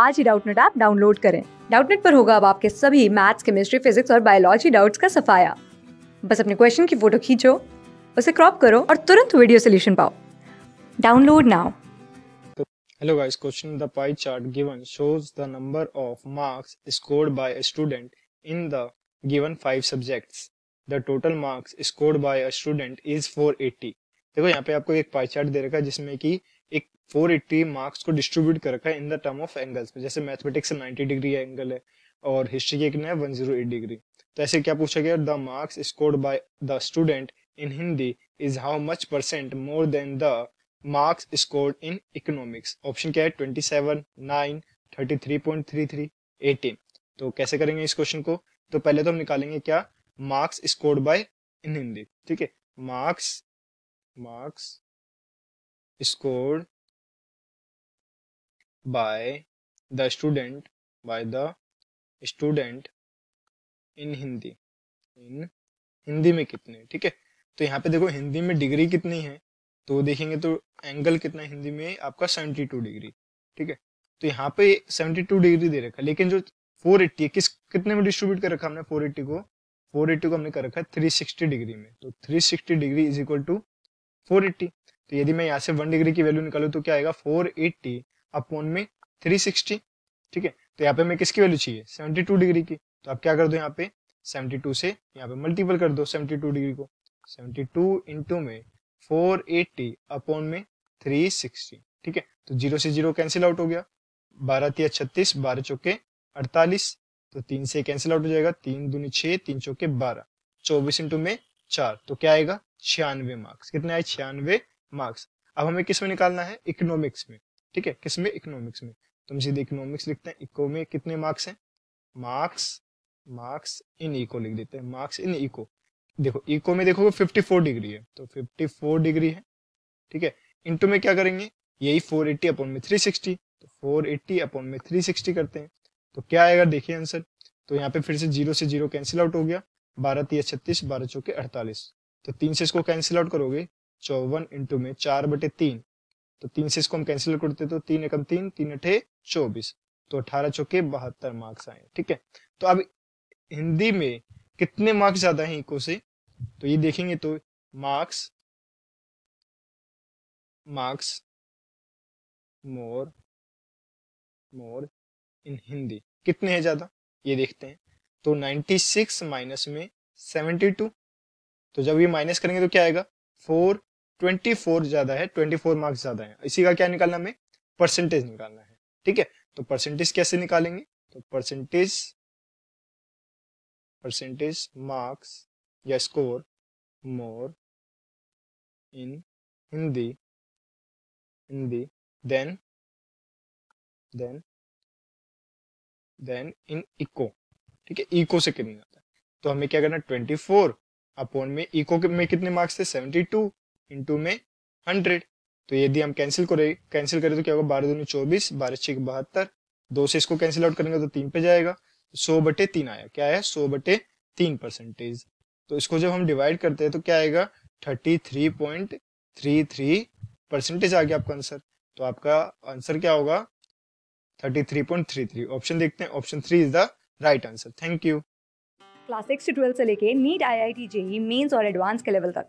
आज ही Doubtnut app download करें डाउटनेट पर होगा अब आपके सभी मैथ्स केमिस्ट्री फिजिक्स और बायोलॉजी डाउट्स का सफाया बस अपने क्वेश्चन की फोटो खींचो उसे क्रॉप करो और तुरंत वीडियो सोल्यूशन पाओ download now hello guys question the pie chart given given the number of marks scored by a student in the given five subjects the total marks scored by a student is 480. देखो यहाँ पे आपको एक pie chart दे रखा है जिसमें कि एक 480 मार्क्स को डिस्ट्रीब्यूट कर रखा है in the term of angles में जैसे मैथमेटिक्स से 90 डिग्री का एंगल है और हिस्ट्री के एक ना 108 डिग्री तो ऐसे क्या पूछा गया the marks scored by the student in Hindi is how much percent more than the marks scored in economics option क्या है twenty seven nine thirty three point three three eighteen तो कैसे करेंगे इस क्वेश्चन को तो पहले तो हम निकालेंगे क्या marks scored by in Hindi ठीक है marks marks scored by the student by the student in Hindi in Hindi में कितने ठीक है तो यहाँ पे देखो हिंदी में डिग्री कितनी है तो देखेंगे तो एंगल कितना हिंदी में आपका 72 डिग्री ठीक है तो यहाँ पे 72 डिग्री दे रखा लेकिन जो 480 है किस कितने में डिस्ट्रीब्यूट कर रखा हमने 480 को 480 को हमने कर रखा है 360 डिग्री में तो 360 डिग्री इज इक्वल टू 480 तो यदि मैं यहाँ से वन डिग्री की वैल्यू निकालू तो क्या आएगा फोर एट्टी अपॉन में थ्री सिक्सटी ठीक है तो यहाँ पे मैं किसकी वैल्यू चाहिए सेवेंटी टू डिग्री की तो आप क्या कर दो यहाँ पे सेवेंटी टू से यहाँ पे मल्टीपल कर दो सेवेंटी टू डिग्री को सेवेंटी टू इंटू में फोर एट्टी अपॉन में थ्री सिक्सटी ठीक है तो जीरो से जीरो कैंसिल आउट हो गया बारह तीन छत्तीस बारह चौके अड़तालीस तो तीन से कैंसिल आउट हो जाएगा तीन दूनी छः तीन चौके बारह चौबीस इंटू में चार तो क्या आएगा छियानवे मार्क्स कितने आए छियानवे मार्क्स अब हमें किस में निकालना है इकोनॉमिक्स में ठीक है किस में इकोनॉमिक्स में तो हम सीधे इकोनॉमिक्स लिखते हैं इको में कितने मार्क्स हैं मार्क्स मार्क्स इन इको लिख देते हैं मार्क्स इन इको देखो इको में देखोगे 54 डिग्री है तो 54 डिग्री है ठीक है इंटू में क्या करेंगे यही 480 एट्टी अपॉन में 360 तो 480 एट्टी अपॉन में 360 करते हैं तो क्या आएगा देखिए आंसर तो यहाँ पे फिर से जीरो से जीरो कैंसिल आउट हो गया बारह तीस छत्तीस बारह चौके अड़तालीस तो तीन से इसको कैंसिल आउट करोगे चौवन इंटू में चार बटे तीन तो तीन से इसको हम कैंसिल करते तो तीन एकम तीन तीन अठे चौबीस तो अठारह चौके बहत्तर मार्क्स आए ठीक है तो अब हिंदी में कितने मार्क्स ज्यादा हैं इको से तो ये देखेंगे तो marks marks more more in Hindi कितने हैं ज्यादा ये देखते हैं तो 96 माइनस में 72 तो जब ये माइनस करेंगे तो क्या आएगा फोर ट्वेंटी फोर ज्यादा है ट्वेंटी फोर मार्क्स ज्यादा है इसी का क्या निकालना हमें परसेंटेज निकालना है ठीक है तो परसेंटेज कैसे निकालेंगे तो परसेंटेज परसेंटेज मार्क्स या score more in Hindi Hindi than than than in eco ठीक है इको से कितने आता है तो हमें क्या करना ट्वेंटी फोर अपॉन में इको में कितने मार्क्स थे सेवेंटी टू इंटू में हंड्रेड तो यदि हम कैंसिल करें कैंसिल करें तो क्या होगा बारह दो चौबीस बारह छः बहत्तर दो से इसको कैंसिल आउट करेंगे तो तीन पे जाएगा सौ बटे तीन आया क्या आया सौ बटे तीन परसेंटेज तो इसको जब हम डिवाइड करते हैं तो क्या आएगा thirty three point three three percentage आ गया आपका आंसर तो आपका आंसर क्या होगा thirty three point three three option देखते हैं option three is the right answer thank you class six से से लेके NEET I I T JEE mains और एडवांस के लेवल तक